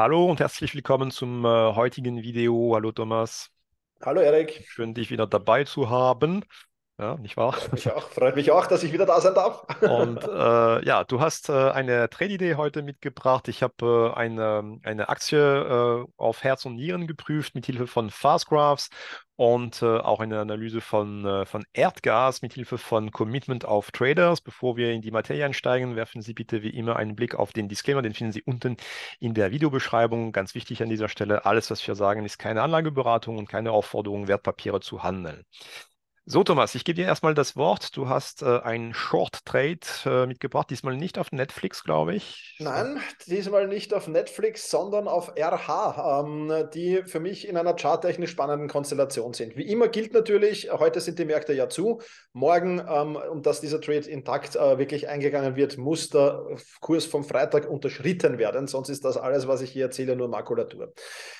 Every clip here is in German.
Hallo und herzlich willkommen zum äh, heutigen Video. Hallo Thomas. Hallo Erik. Schön, dich wieder dabei zu haben. Ja, nicht wahr? Freut mich auch, freut mich auch dass ich wieder da sein darf. Und äh, ja, du hast äh, eine Trade-Idee heute mitgebracht. Ich habe äh, eine, eine Aktie äh, auf Herz und Nieren geprüft mit Hilfe von Fastgraphs und äh, auch in der Analyse von, äh, von Erdgas mit Hilfe von Commitment auf Traders. Bevor wir in die Materie einsteigen, werfen Sie bitte wie immer einen Blick auf den Disclaimer, den finden Sie unten in der Videobeschreibung. Ganz wichtig an dieser Stelle, alles, was wir sagen, ist keine Anlageberatung und keine Aufforderung, Wertpapiere zu handeln. So, Thomas, ich gebe dir erstmal das Wort. Du hast äh, einen Short Trade äh, mitgebracht, diesmal nicht auf Netflix, glaube ich. Nein, diesmal nicht auf Netflix, sondern auf RH, ähm, die für mich in einer charttechnisch spannenden Konstellation sind. Wie immer gilt natürlich, heute sind die Märkte ja zu. Morgen, ähm, und dass dieser Trade intakt äh, wirklich eingegangen wird, muss der Kurs vom Freitag unterschritten werden. Sonst ist das alles, was ich hier erzähle, nur Makulatur.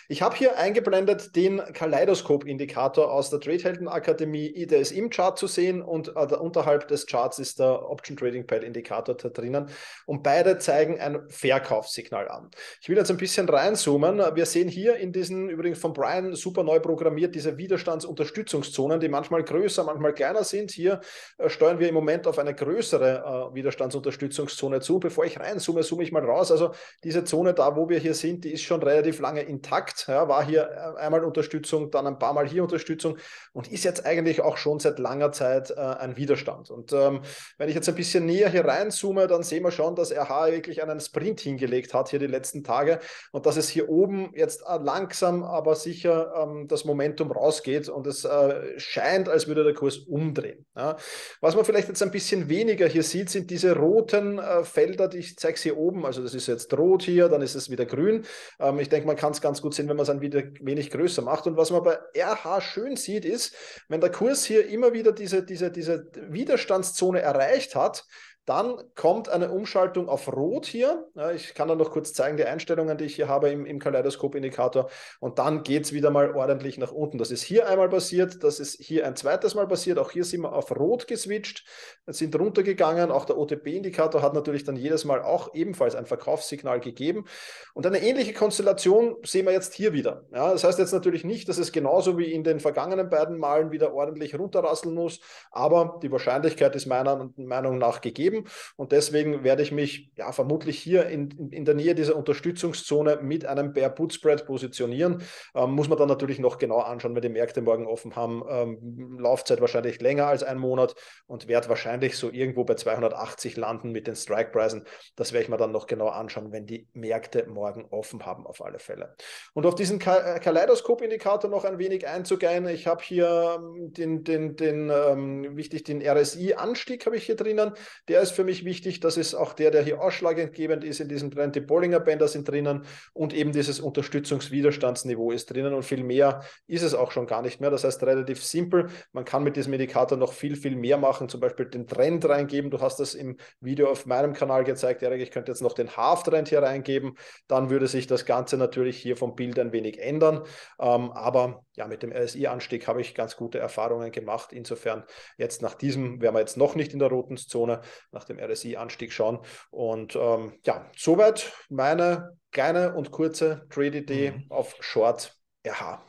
Ich habe hier eingeblendet den Kaleidoskop-Indikator aus der Tradehelden Akademie der ist im Chart zu sehen und äh, unterhalb des Charts ist der Option Trading Pad Indikator da drinnen. Und beide zeigen ein Verkaufssignal an. Ich will jetzt ein bisschen reinzoomen. Wir sehen hier in diesen, übrigens von Brian super neu programmiert, diese Widerstandsunterstützungszonen, die manchmal größer, manchmal kleiner sind. Hier äh, steuern wir im Moment auf eine größere äh, Widerstandsunterstützungszone zu. Bevor ich reinzoome, zoome ich mal raus. Also diese Zone da, wo wir hier sind, die ist schon relativ lange intakt. Ja, war hier äh, einmal Unterstützung, dann ein paar Mal hier Unterstützung und ist jetzt eigentlich auch schon seit langer Zeit äh, ein Widerstand. Und ähm, wenn ich jetzt ein bisschen näher hier reinzoome, dann sehen wir schon, dass RH wirklich einen Sprint hingelegt hat hier die letzten Tage und dass es hier oben jetzt äh, langsam, aber sicher ähm, das Momentum rausgeht und es äh, scheint, als würde der Kurs umdrehen. Ja. Was man vielleicht jetzt ein bisschen weniger hier sieht, sind diese roten äh, Felder, die ich zeige hier oben. Also das ist jetzt rot hier, dann ist es wieder grün. Ähm, ich denke, man kann es ganz gut sehen, wenn man es ein wenig größer macht. Und was man bei RH schön sieht, ist, wenn der Kurs hier hier immer wieder diese, diese, diese Widerstandszone erreicht hat, dann kommt eine Umschaltung auf Rot hier. ich kann dann noch kurz zeigen, die Einstellungen, die ich hier habe im, im Kaleidoskop-Indikator. Und dann geht es wieder mal ordentlich nach unten. Das ist hier einmal passiert, das ist hier ein zweites Mal passiert. Auch hier sind wir auf Rot geswitcht, sind runtergegangen. Auch der OTP-Indikator hat natürlich dann jedes Mal auch ebenfalls ein Verkaufssignal gegeben. Und eine ähnliche Konstellation sehen wir jetzt hier wieder. Ja, das heißt jetzt natürlich nicht, dass es genauso wie in den vergangenen beiden Malen wieder ordentlich runterrasseln muss, aber die Wahrscheinlichkeit ist meiner Meinung nach gegeben geben. Und deswegen werde ich mich ja vermutlich hier in, in der Nähe dieser Unterstützungszone mit einem Bear Put Spread positionieren. Ähm, muss man dann natürlich noch genau anschauen, wenn die Märkte morgen offen haben. Ähm, Laufzeit wahrscheinlich länger als ein Monat und werde wahrscheinlich so irgendwo bei 280 landen mit den Strike-Preisen. Das werde ich mir dann noch genau anschauen, wenn die Märkte morgen offen haben, auf alle Fälle. Und auf diesen äh, Kaleidoskop-Indikator noch ein wenig einzugehen. Ich habe hier ähm, den, den, den ähm, wichtig, den RSI-Anstieg habe ich hier drinnen. Der der ist für mich wichtig. Das ist auch der, der hier ausschlaggebend ist. In diesem Trend die Bollinger Bänder sind drinnen und eben dieses Unterstützungswiderstandsniveau ist drinnen und viel mehr ist es auch schon gar nicht mehr. Das heißt, relativ simpel. Man kann mit diesem Indikator noch viel, viel mehr machen. Zum Beispiel den Trend reingeben. Du hast das im Video auf meinem Kanal gezeigt, Erik. Ich könnte jetzt noch den Half-Trend hier reingeben. Dann würde sich das Ganze natürlich hier vom Bild ein wenig ändern. Ähm, aber ja, mit dem RSI-Anstieg habe ich ganz gute Erfahrungen gemacht. Insofern jetzt nach diesem wären wir jetzt noch nicht in der roten Zone, nach dem RSI-Anstieg schauen. Und ähm, ja, soweit meine kleine und kurze Trade-Idee mhm. auf Short RH.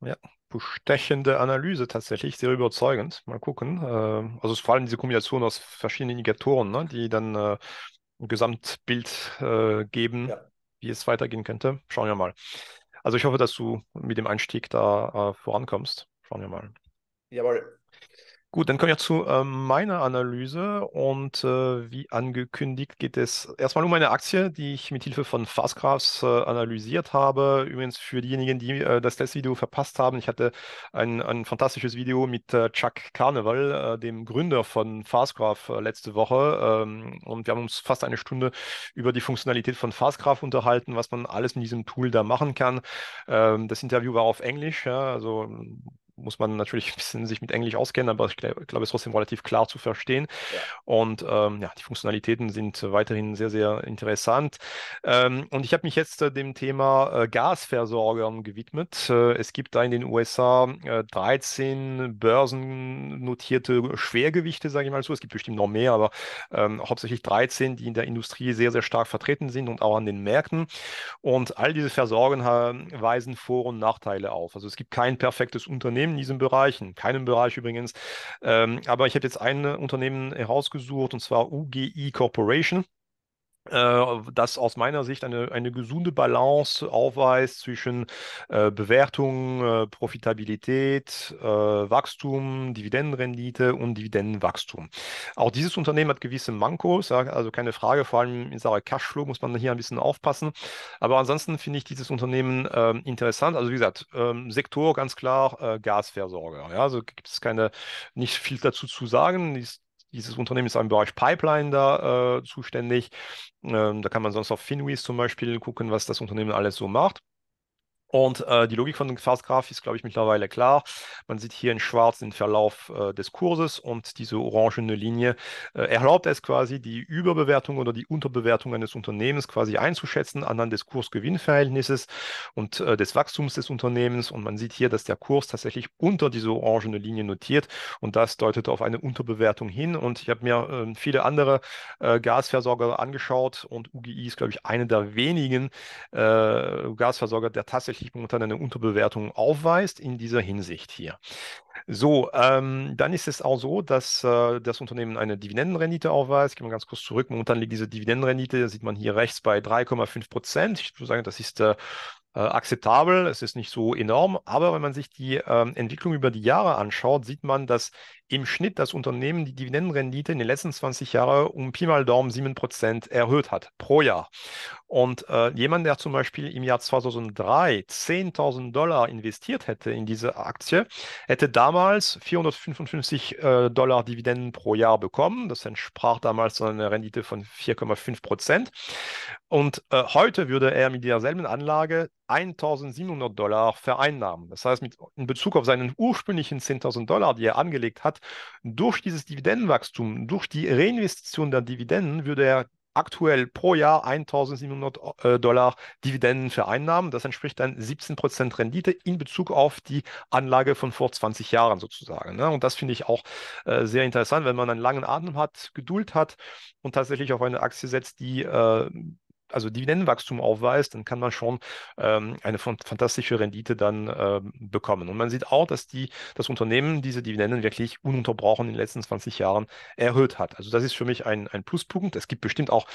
Ja, bestechende Analyse tatsächlich, sehr überzeugend. Mal gucken. Ähm, also es ist vor allem diese Kombination aus verschiedenen Indikatoren, ne, die dann äh, ein Gesamtbild äh, geben, ja. wie es weitergehen könnte. Schauen wir mal. Also ich hoffe, dass du mit dem Einstieg da äh, vorankommst. Schauen wir mal. Jawohl. Gut, dann komme ich zu äh, meiner Analyse und äh, wie angekündigt geht es erstmal um eine Aktie, die ich mit Hilfe von Fastgraphs äh, analysiert habe. Übrigens für diejenigen, die äh, das Testvideo verpasst haben, ich hatte ein, ein fantastisches Video mit äh, Chuck Carnival, äh, dem Gründer von Fastgraph, letzte Woche ähm, und wir haben uns fast eine Stunde über die Funktionalität von Fastgraph unterhalten, was man alles mit diesem Tool da machen kann. Ähm, das Interview war auf Englisch, ja, also muss man natürlich ein bisschen sich mit Englisch auskennen, aber ich glaube, glaub, es ist trotzdem relativ klar zu verstehen. Ja. Und ähm, ja, die Funktionalitäten sind weiterhin sehr, sehr interessant. Ähm, und ich habe mich jetzt äh, dem Thema äh, Gasversorgern gewidmet. Äh, es gibt da in den USA 13 äh, börsennotierte Schwergewichte, sage ich mal so. Es gibt bestimmt noch mehr, aber ähm, hauptsächlich 13, die in der Industrie sehr, sehr stark vertreten sind und auch an den Märkten. Und all diese Versorger äh, weisen Vor- und Nachteile auf. Also es gibt kein perfektes Unternehmen Unternehmen in diesen Bereichen, in keinem Bereich übrigens. Ähm, aber ich habe jetzt ein Unternehmen herausgesucht und zwar UGI Corporation. Äh, das aus meiner Sicht eine, eine gesunde Balance aufweist zwischen äh, Bewertung, äh, Profitabilität, äh, Wachstum, Dividendenrendite und Dividendenwachstum. Auch dieses Unternehmen hat gewisse Mankos, ja, also keine Frage, vor allem in Sache Cashflow muss man hier ein bisschen aufpassen. Aber ansonsten finde ich dieses Unternehmen ähm, interessant. Also wie gesagt, ähm, Sektor ganz klar äh, Gasversorger. Ja, also gibt es keine, nicht viel dazu zu sagen. Ist dieses Unternehmen ist im Bereich Pipeline da äh, zuständig. Ähm, da kann man sonst auf Finwiz zum Beispiel gucken, was das Unternehmen alles so macht. Und äh, die Logik von dem Fastgraph ist, glaube ich, mittlerweile klar. Man sieht hier in schwarz den Verlauf äh, des Kurses und diese orangene Linie äh, erlaubt es quasi, die Überbewertung oder die Unterbewertung eines Unternehmens quasi einzuschätzen anhand des Kursgewinnverhältnisses und äh, des Wachstums des Unternehmens. Und man sieht hier, dass der Kurs tatsächlich unter diese orangene Linie notiert und das deutet auf eine Unterbewertung hin. Und ich habe mir ähm, viele andere äh, Gasversorger angeschaut und UGI ist, glaube ich, einer der wenigen äh, Gasversorger, der tatsächlich tatsächlich momentan eine Unterbewertung aufweist in dieser Hinsicht hier. So, ähm, dann ist es auch so, dass äh, das Unternehmen eine Dividendenrendite aufweist. Gehen wir ganz kurz zurück. Momentan liegt diese Dividendenrendite, sieht man hier rechts bei 3,5 Prozent. Ich würde sagen, das ist äh, äh, akzeptabel, es ist nicht so enorm, aber wenn man sich die ähm, Entwicklung über die Jahre anschaut, sieht man, dass im Schnitt das Unternehmen die Dividendenrendite in den letzten 20 Jahren um Pi mal Daumen 7% erhöht hat pro Jahr. Und äh, jemand, der zum Beispiel im Jahr 2003 10.000 Dollar investiert hätte in diese Aktie, hätte damals 455 äh, Dollar Dividenden pro Jahr bekommen. Das entsprach damals einer Rendite von 4,5%. Und äh, heute würde er mit derselben Anlage 1700 Dollar vereinnahmen. Das heißt, mit, in Bezug auf seinen ursprünglichen 10.000 Dollar, die er angelegt hat, durch dieses Dividendenwachstum, durch die Reinvestition der Dividenden, würde er aktuell pro Jahr 1700 äh, Dollar Dividenden vereinnahmen. Das entspricht dann 17% Rendite in Bezug auf die Anlage von vor 20 Jahren sozusagen. Ne? Und das finde ich auch äh, sehr interessant, wenn man einen langen Atem hat, Geduld hat und tatsächlich auf eine Aktie setzt, die äh, also Dividendenwachstum aufweist, dann kann man schon ähm, eine fantastische Rendite dann äh, bekommen. Und man sieht auch, dass die, das Unternehmen diese Dividenden wirklich ununterbrochen in den letzten 20 Jahren erhöht hat. Also das ist für mich ein, ein Pluspunkt. Es gibt bestimmt auch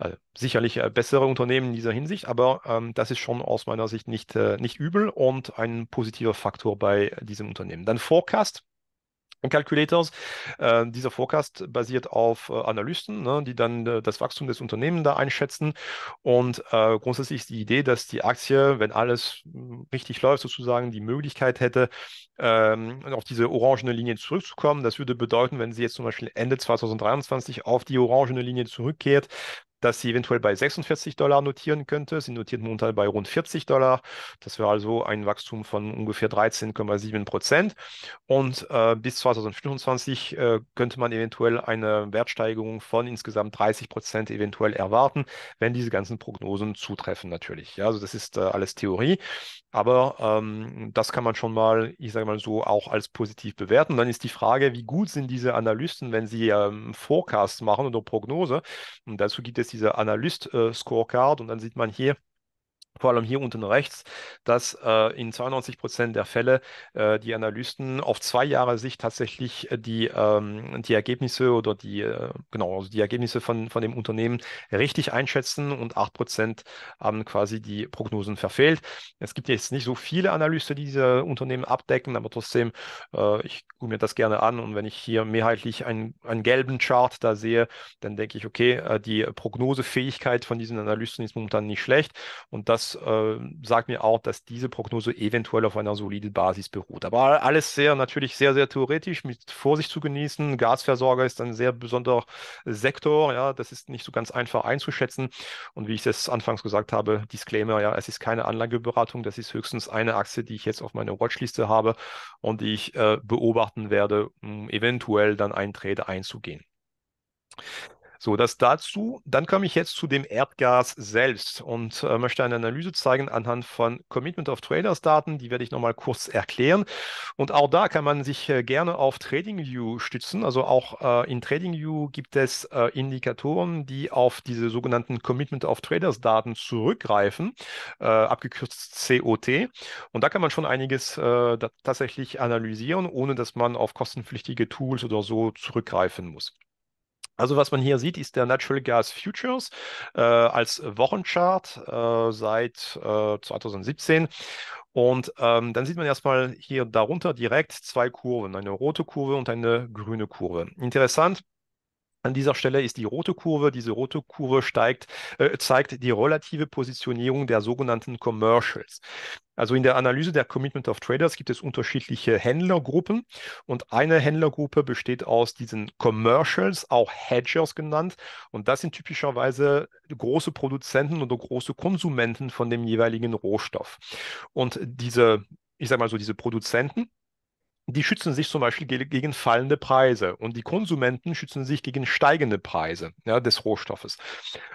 äh, sicherlich äh, bessere Unternehmen in dieser Hinsicht, aber ähm, das ist schon aus meiner Sicht nicht, äh, nicht übel und ein positiver Faktor bei diesem Unternehmen. Dann Forecast. Calculators. Äh, dieser Forecast basiert auf äh, Analysten, ne, die dann äh, das Wachstum des Unternehmens da einschätzen. Und äh, grundsätzlich ist die Idee, dass die Aktie, wenn alles hm, richtig läuft, sozusagen die Möglichkeit hätte, ähm, auf diese orangene Linie zurückzukommen. Das würde bedeuten, wenn sie jetzt zum Beispiel Ende 2023 auf die orangene Linie zurückkehrt, dass sie eventuell bei 46 Dollar notieren könnte. Sie notiert momentan bei rund 40 Dollar. Das wäre also ein Wachstum von ungefähr 13,7 Prozent. Und äh, bis 2025 äh, könnte man eventuell eine Wertsteigerung von insgesamt 30 Prozent eventuell erwarten, wenn diese ganzen Prognosen zutreffen natürlich. Ja, also das ist äh, alles Theorie, aber ähm, das kann man schon mal, ich sage mal so, auch als positiv bewerten. Dann ist die Frage, wie gut sind diese Analysten, wenn sie ähm, Forecasts machen oder Prognose? Und dazu gibt es ist diese Analyst-Scorecard äh, und dann sieht man hier, vor allem hier unten rechts, dass äh, in 92 Prozent der Fälle äh, die Analysten auf zwei Jahre Sicht tatsächlich äh, die, ähm, die Ergebnisse oder die, äh, genau, also die Ergebnisse von, von dem Unternehmen richtig einschätzen und 8 Prozent haben quasi die Prognosen verfehlt. Es gibt jetzt nicht so viele Analysten, die diese Unternehmen abdecken, aber trotzdem, äh, ich gucke mir das gerne an und wenn ich hier mehrheitlich einen, einen gelben Chart da sehe, dann denke ich, okay, äh, die Prognosefähigkeit von diesen Analysten ist momentan nicht schlecht und das äh, sagt mir auch, dass diese Prognose eventuell auf einer soliden Basis beruht. Aber alles sehr, natürlich sehr, sehr theoretisch, mit Vorsicht zu genießen. Gasversorger ist ein sehr besonderer Sektor. Ja, das ist nicht so ganz einfach einzuschätzen. Und wie ich es anfangs gesagt habe, Disclaimer, ja, es ist keine Anlageberatung. Das ist höchstens eine Achse, die ich jetzt auf meiner Watchliste habe und die ich äh, beobachten werde, um eventuell dann einen Trade einzugehen. So, das dazu. Dann komme ich jetzt zu dem Erdgas selbst und äh, möchte eine Analyse zeigen anhand von Commitment of Traders Daten. Die werde ich nochmal kurz erklären. Und auch da kann man sich äh, gerne auf TradingView stützen. Also auch äh, in TradingView gibt es äh, Indikatoren, die auf diese sogenannten Commitment of Traders Daten zurückgreifen, äh, abgekürzt COT. Und da kann man schon einiges äh, tatsächlich analysieren, ohne dass man auf kostenpflichtige Tools oder so zurückgreifen muss. Also was man hier sieht, ist der Natural Gas Futures äh, als Wochenchart äh, seit äh, 2017. Und ähm, dann sieht man erstmal hier darunter direkt zwei Kurven, eine rote Kurve und eine grüne Kurve. Interessant, an dieser Stelle ist die rote Kurve. Diese rote Kurve steigt, äh, zeigt die relative Positionierung der sogenannten Commercials. Also in der Analyse der Commitment of Traders gibt es unterschiedliche Händlergruppen und eine Händlergruppe besteht aus diesen Commercials, auch Hedgers genannt. Und das sind typischerweise große Produzenten oder große Konsumenten von dem jeweiligen Rohstoff. Und diese ich sage mal so, diese Produzenten die schützen sich zum Beispiel gegen fallende Preise und die Konsumenten schützen sich gegen steigende Preise ja, des Rohstoffes.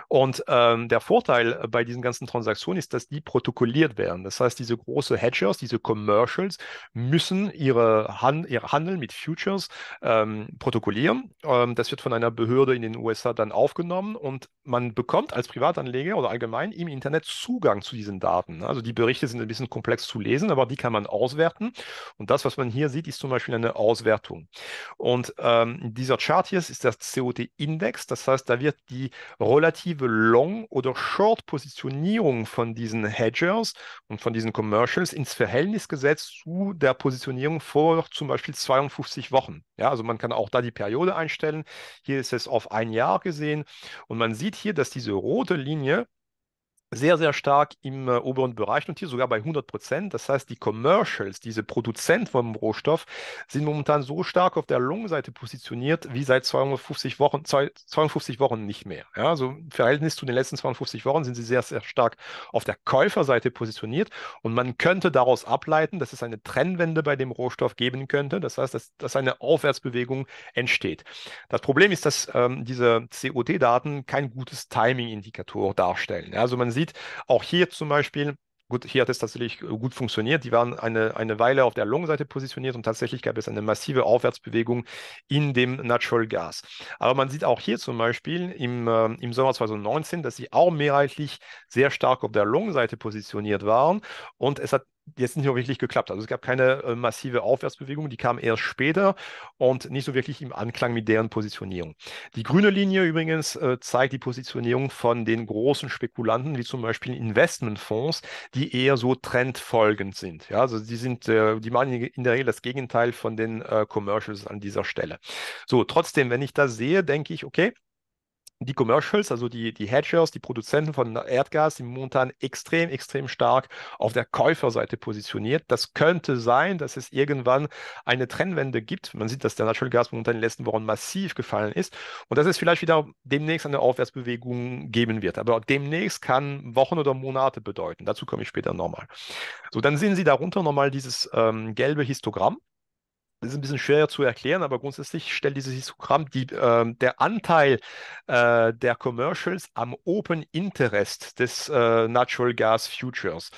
Und ähm, der Vorteil äh, bei diesen ganzen Transaktionen ist, dass die protokolliert werden. Das heißt, diese großen Hedgers, diese Commercials müssen ihre Han ihr Handeln mit Futures ähm, protokollieren. Ähm, das wird von einer Behörde in den USA dann aufgenommen und man bekommt als Privatanleger oder allgemein im Internet Zugang zu diesen Daten. Also die Berichte sind ein bisschen komplex zu lesen, aber die kann man auswerten. Und das, was man hier sieht, sieht, ist zum Beispiel eine Auswertung. Und ähm, dieser Chart hier ist das COT-Index. Das heißt, da wird die relative Long- oder Short-Positionierung von diesen Hedgers und von diesen Commercials ins Verhältnis gesetzt zu der Positionierung vor zum Beispiel 52 Wochen. Ja, also man kann auch da die Periode einstellen. Hier ist es auf ein Jahr gesehen. Und man sieht hier, dass diese rote Linie sehr, sehr stark im äh, oberen Bereich und hier sogar bei 100 Prozent. Das heißt, die Commercials, diese Produzenten vom Rohstoff, sind momentan so stark auf der Long-Seite positioniert wie seit 250 Wochen, 52 Wochen nicht mehr. Ja, also im Verhältnis zu den letzten 52 Wochen sind sie sehr, sehr stark auf der Käuferseite positioniert. Und man könnte daraus ableiten, dass es eine Trendwende bei dem Rohstoff geben könnte. Das heißt, dass, dass eine Aufwärtsbewegung entsteht. Das Problem ist, dass ähm, diese cod daten kein gutes Timing-Indikator darstellen. Ja, also man sieht, sieht, auch hier zum Beispiel, gut, hier hat es tatsächlich äh, gut funktioniert. Die waren eine, eine Weile auf der Long-Seite positioniert und tatsächlich gab es eine massive Aufwärtsbewegung in dem Natural Gas. Aber man sieht auch hier zum Beispiel im, äh, im Sommer 2019, dass sie auch mehrheitlich sehr stark auf der Long-Seite positioniert waren und es hat jetzt nicht so wirklich geklappt. Also es gab keine äh, massive Aufwärtsbewegung, die kam erst später und nicht so wirklich im Anklang mit deren Positionierung. Die grüne Linie übrigens äh, zeigt die Positionierung von den großen Spekulanten, wie zum Beispiel Investmentfonds, die eher so trendfolgend sind. Ja, also die sind, äh, die machen in der Regel das Gegenteil von den äh, Commercials an dieser Stelle. So, trotzdem, wenn ich das sehe, denke ich, okay, die Commercials, also die, die Hedgers, die Produzenten von Erdgas, sind momentan extrem, extrem stark auf der Käuferseite positioniert. Das könnte sein, dass es irgendwann eine Trendwende gibt. Man sieht, dass der Natural Gas momentan in den letzten Wochen massiv gefallen ist und dass es vielleicht wieder demnächst eine Aufwärtsbewegung geben wird. Aber demnächst kann Wochen oder Monate bedeuten. Dazu komme ich später nochmal. So, dann sehen Sie darunter nochmal dieses ähm, gelbe Histogramm. Das ist ein bisschen schwerer zu erklären, aber grundsätzlich stellt dieses Histogramm die, äh, der Anteil äh, der Commercials am Open Interest des äh, Natural Gas Futures.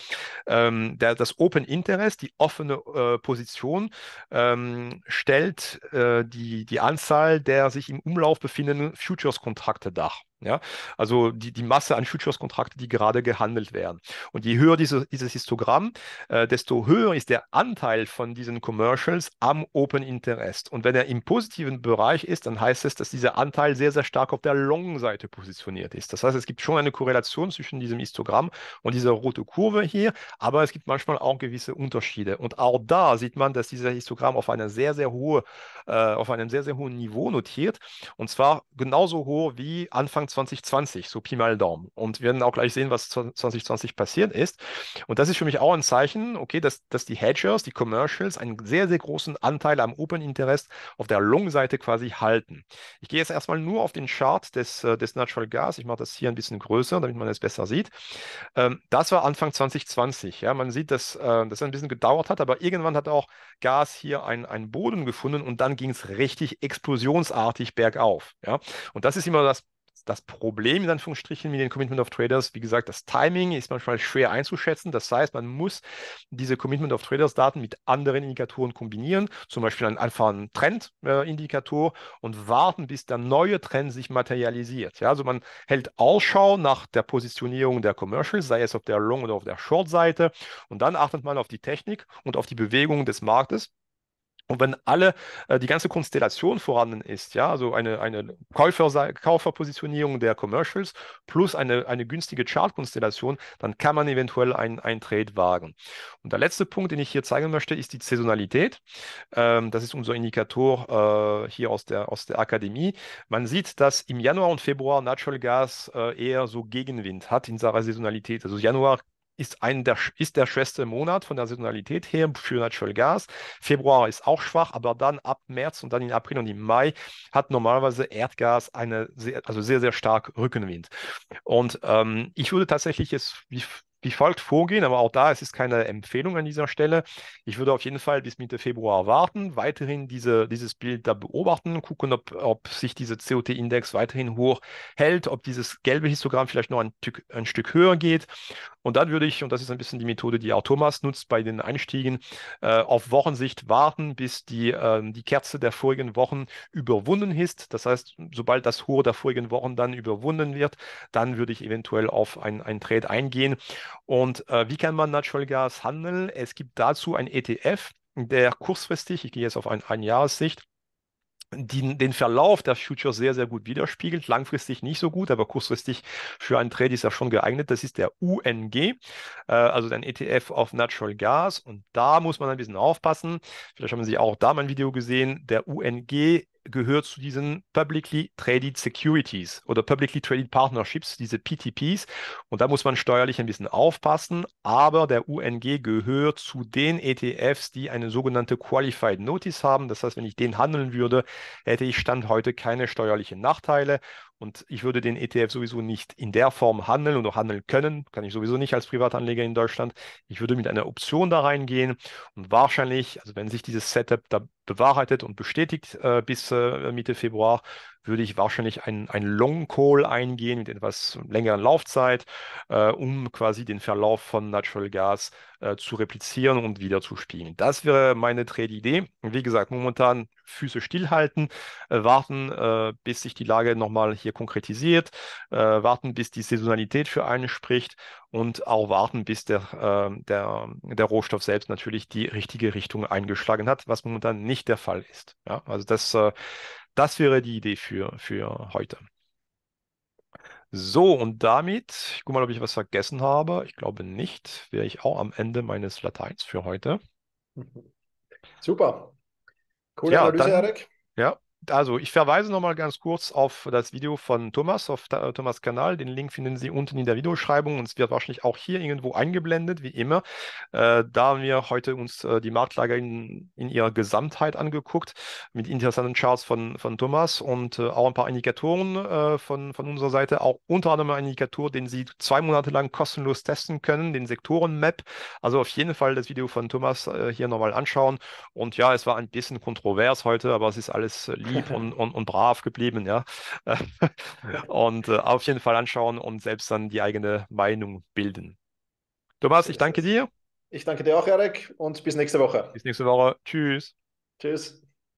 Ähm, der, das Open Interest, die offene äh, Position, ähm, stellt äh, die, die Anzahl der sich im Umlauf befindenden Futures-Kontrakte dar. Ja, also die, die Masse an Futures-Kontrakten, die gerade gehandelt werden. Und je höher diese, dieses Histogramm, äh, desto höher ist der Anteil von diesen Commercials am Open Interest. Und wenn er im positiven Bereich ist, dann heißt es, dass dieser Anteil sehr, sehr stark auf der Long-Seite positioniert ist. Das heißt, es gibt schon eine Korrelation zwischen diesem Histogramm und dieser roten Kurve hier, aber es gibt manchmal auch gewisse Unterschiede. Und auch da sieht man, dass dieser Histogramm auf, einer sehr, sehr hohe, äh, auf einem sehr, sehr hohen Niveau notiert. Und zwar genauso hoch wie Anfang Anfang 2020, so Pi mal Daumen. Und wir werden auch gleich sehen, was 2020 passiert ist. Und das ist für mich auch ein Zeichen, okay, dass, dass die Hedgers, die Commercials einen sehr, sehr großen Anteil am Open Interest auf der Long-Seite quasi halten. Ich gehe jetzt erstmal nur auf den Chart des, äh, des Natural Gas. Ich mache das hier ein bisschen größer, damit man es besser sieht. Ähm, das war Anfang 2020. Ja, man sieht, dass äh, das ein bisschen gedauert hat, aber irgendwann hat auch Gas hier einen Boden gefunden und dann ging es richtig explosionsartig bergauf. Ja? Und das ist immer das das Problem in Anführungsstrichen mit den Commitment of Traders, wie gesagt, das Timing ist manchmal schwer einzuschätzen. Das heißt, man muss diese Commitment of Traders Daten mit anderen Indikatoren kombinieren, zum Beispiel einen, einfach Trend-Indikator und warten, bis der neue Trend sich materialisiert. Ja, also man hält Ausschau nach der Positionierung der Commercials, sei es auf der Long- oder auf der Short-Seite und dann achtet man auf die Technik und auf die Bewegung des Marktes und wenn alle, äh, die ganze Konstellation vorhanden ist, ja, also eine, eine Käufer, Käuferpositionierung der Commercials plus eine, eine günstige Chartkonstellation, dann kann man eventuell einen Trade wagen. Und der letzte Punkt, den ich hier zeigen möchte, ist die Saisonalität. Ähm, das ist unser Indikator äh, hier aus der, aus der Akademie. Man sieht, dass im Januar und Februar Natural Gas äh, eher so Gegenwind hat in seiner Saisonalität. Also Januar ist, ein der, ist der schwächste Monat von der Saisonalität her für Natural Gas. Februar ist auch schwach, aber dann ab März und dann in April und im Mai hat normalerweise Erdgas eine sehr, also sehr, sehr stark Rückenwind. Und ähm, ich würde tatsächlich jetzt, wie wie folgt vorgehen, aber auch da, es ist keine Empfehlung an dieser Stelle. Ich würde auf jeden Fall bis Mitte Februar warten, weiterhin diese, dieses Bild da beobachten, gucken, ob, ob sich dieser COT-Index weiterhin hoch hält, ob dieses gelbe Histogramm vielleicht noch ein, ein Stück höher geht. Und dann würde ich, und das ist ein bisschen die Methode, die auch Thomas nutzt bei den Einstiegen, äh, auf Wochensicht warten, bis die, äh, die Kerze der vorigen Wochen überwunden ist. Das heißt, sobald das Hohe der vorigen Wochen dann überwunden wird, dann würde ich eventuell auf einen Trade eingehen. Und äh, wie kann man Natural Gas handeln? Es gibt dazu ein ETF, der kurzfristig, ich gehe jetzt auf ein, ein Jahressicht, die, den Verlauf der Future sehr, sehr gut widerspiegelt. Langfristig nicht so gut, aber kurzfristig für einen Trade ist er schon geeignet. Das ist der UNG, äh, also ein ETF auf Natural Gas. Und da muss man ein bisschen aufpassen. Vielleicht haben Sie auch da mein Video gesehen. Der UNG gehört zu diesen Publicly Traded Securities oder Publicly Traded Partnerships, diese PTPs. Und da muss man steuerlich ein bisschen aufpassen. Aber der UNG gehört zu den ETFs, die eine sogenannte Qualified Notice haben. Das heißt, wenn ich den handeln würde, hätte ich Stand heute keine steuerlichen Nachteile. Und ich würde den ETF sowieso nicht in der Form handeln und auch handeln können. Kann ich sowieso nicht als Privatanleger in Deutschland. Ich würde mit einer Option da reingehen und wahrscheinlich, also wenn sich dieses Setup da bewahrheitet und bestätigt äh, bis äh, Mitte Februar, würde ich wahrscheinlich einen, einen Long Call eingehen mit etwas längeren Laufzeit, äh, um quasi den Verlauf von Natural Gas äh, zu replizieren und wieder zu spielen. Das wäre meine Trade-Idee. Wie gesagt, momentan Füße stillhalten, äh, warten, äh, bis sich die Lage nochmal hier konkretisiert, äh, warten, bis die Saisonalität für einen spricht und auch warten, bis der, ähm, der, der Rohstoff selbst natürlich die richtige Richtung eingeschlagen hat, was momentan nicht der Fall ist. Ja, also das äh, das wäre die Idee für, für heute. So, und damit, ich gucke mal, ob ich was vergessen habe. Ich glaube nicht, wäre ich auch am Ende meines Lateins für heute. Mhm. Super. Coole ja, Analyse, dann, Erik. Ja, also ich verweise nochmal ganz kurz auf das Video von Thomas, auf äh, Thomas Kanal. Den Link finden Sie unten in der Videobeschreibung und es wird wahrscheinlich auch hier irgendwo eingeblendet, wie immer. Äh, da haben wir heute uns äh, die Marktlage in, in, ihrer Gesamtheit angeguckt, mit interessanten Charts von, von Thomas und äh, auch ein paar Indikatoren äh, von, von unserer Seite. Auch unter anderem ein Indikator, den Sie zwei Monate lang kostenlos testen können, den Sektoren-Map. Also auf jeden Fall das Video von Thomas äh, hier nochmal anschauen. Und ja, es war ein bisschen kontrovers heute, aber es ist alles lieb lieb und, und, und brav geblieben, ja. und äh, auf jeden Fall anschauen und selbst dann die eigene Meinung bilden. Thomas, ich danke dir. Ich danke dir auch, Erik, und bis nächste Woche. Bis nächste Woche. Tschüss. Tschüss.